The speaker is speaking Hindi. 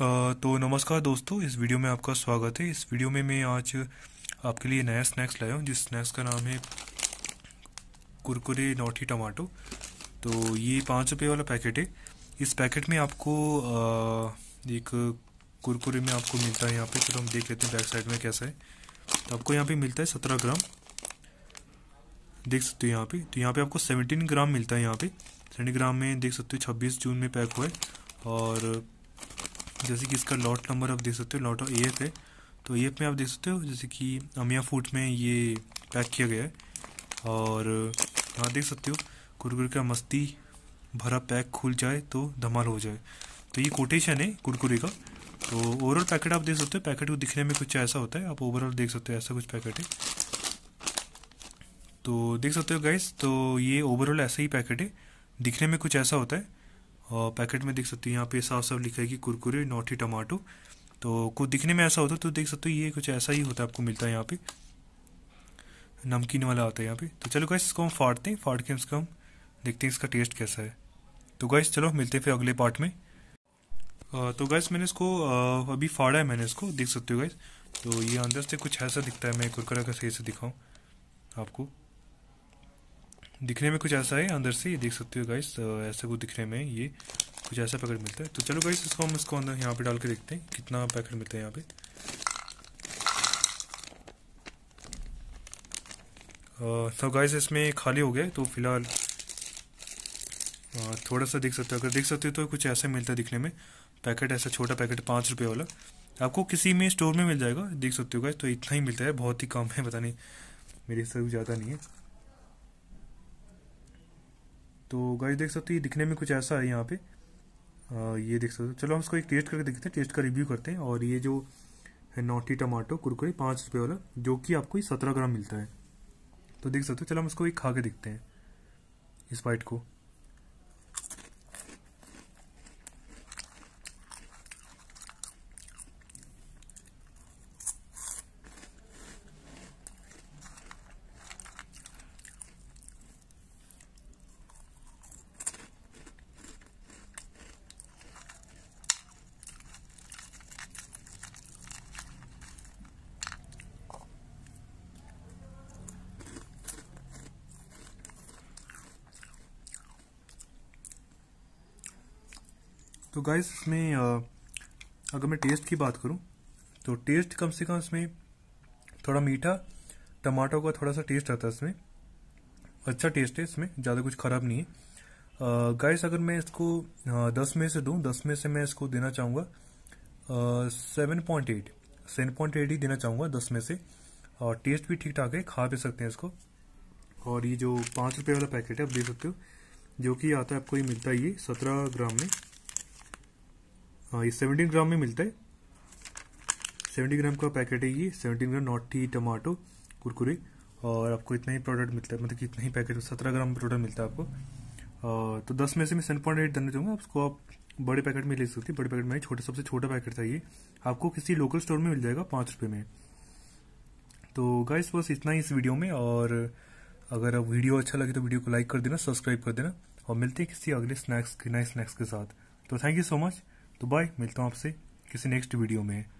तो नमस्कार दोस्तों इस वीडियो में आपका स्वागत है इस वीडियो में मैं आज आपके लिए नया स्नैक्स लाया हूँ जिस स्नैक्स का नाम है कुरकुरे नोटी टमाटो तो ये पाँच रुपये वाला पैकेट है इस पैकेट में आपको एक कुरकुरे में आपको मिलता है यहाँ पे चलो तो हम देख लेते हैं बैक साइड में कैसा है तो आपको यहाँ पे मिलता है सत्रह ग्राम देख सकते हो यहाँ पे तो यहाँ पे आपको सेवनटीन ग्राम मिलता है यहाँ पे सेवेंटी ग्राम में देख सकते हो छब्बीस जून में पैक हुआ है और जैसे कि इसका लॉट नंबर आप देख सकते हो लॉट ए एफ है तो ए एफ में आप देख सकते हो जैसे कि अमिया फूड में ये पैक किया गया है और यहाँ देख सकते हो कुरकुरे का मस्ती भरा पैक खुल जाए तो धमाल हो जाए तो ये कोटेशन है कुरकुरे का तो ओवरऑल पैकेट आप देख सकते हो पैकेट को दिखने में कुछ ऐसा होता है आप ओवरऑल देख सकते हो ऐसा कुछ पैकेट है तो देख सकते हो गाइस तो ये ओवरऑल ऐसा ही पैकेट है दिखने में कुछ ऐसा होता है पैकेट में देख सकते हो यहाँ पे साफ साफ लिखा है कि कुरकुरे नोटी टमाटो तो कुछ दिखने में ऐसा होता है तो देख सकते हो ये कुछ ऐसा ही होता है आपको मिलता है यहाँ पे नमकीन वाला आता है यहाँ पे तो चलो गैस इसको हम फाड़ते हैं फाड़ के इसका हम देखते हैं इसका टेस्ट कैसा है तो गैस चलो मिलते हैं फिर अगले पार्ट में तो गैस मैंने इसको अभी फाड़ा है मैंने इसको देख सकते हो गैस तो ये अंदर से कुछ ऐसा दिखता है मैं कुरकुरा का सही से दिखाऊँ आपको दिखने में कुछ ऐसा है अंदर से ये देख सकते हो गाइस तो ऐसा कुछ दिखने में ये कुछ ऐसा पैकेट मिलता है तो चलो गाइस इसको हम इसको अंदर यहाँ पे डाल के देखते हैं कितना पैकेट मिलता है यहाँ पे तो गाइस इसमें खाली हो गया तो फिलहाल थोड़ा सा देख सकते हो अगर देख सकते हो तो कुछ ऐसा मिलता है दिखने में पैकेट ऐसा छोटा पैकेट पाँच रुपये वाला आपको किसी में स्टोर में मिल जाएगा देख सकते हो गाइस तो इतना ही मिलता है बहुत ही कम है पता नहीं मेरे हिसाब से ज़्यादा नहीं है तो गाइस देख सकते हो ये दिखने में कुछ ऐसा है यहाँ पे आ, ये देख सकते हो चलो हम इसको एक टेस्ट करके देखते हैं टेस्ट का रिव्यू करते हैं और ये जो है नोटी टमाटो कुरकुरी पाँच रुपये वाला जो कि आपको ये सत्रह ग्राम मिलता है तो देख सकते हो चलो हम इसको एक खा के देखते हैं इस वाइट को तो गाइस इसमें अगर मैं टेस्ट की बात करूँ तो टेस्ट कम से कम इसमें थोड़ा मीठा टमाटो का थोड़ा सा टेस्ट आता है इसमें अच्छा टेस्ट है इसमें ज़्यादा कुछ ख़राब नहीं है गाइस अगर मैं इसको दस में से दूँ दस में से मैं इसको देना चाहूँगा seven point eight seven point eight ही देना चाहूँगा दस में से और टेस्ट भी ठीक ठाक है खा भी सकते हैं इसको और ये जो पाँच रुपये वाला पैकेट है आप देख सकते हो जो कि आता है आपको ये मिलता है ये सत्रह ग्राम में हाँ ये सेवनटीन ग्राम में मिलता है सेवेंटी ग्राम का पैकेट है ये seventeen gram naughty tomato Kurkure और आपको इतना ही प्रोडक्ट मिलता है मतलब कि इतना ही पैकेट सत्रह ग्राम प्रोडक्ट मिलता है आपको तो दस में से मैं सेवन पॉइंट एट देना चाहूँगा आपको आप बड़े पैकेट में ले सकते हैं बड़े पैकेट में छोटे सबसे छोटा पैकेट था ये आपको किसी लोकल स्टोर में मिल जाएगा पाँच रुपये में तो गाइस बस इतना ही इस वीडियो में और अगर आप वीडियो अच्छा लगे तो वीडियो को लाइक कर देना सब्सक्राइब कर देना और मिलते हैं किसी अगले स्नैक्स के नए स्नैक्स के साथ तो थैंक यू सो मच तो बाय मिलता हूँ आपसे किसी नेक्स्ट वीडियो में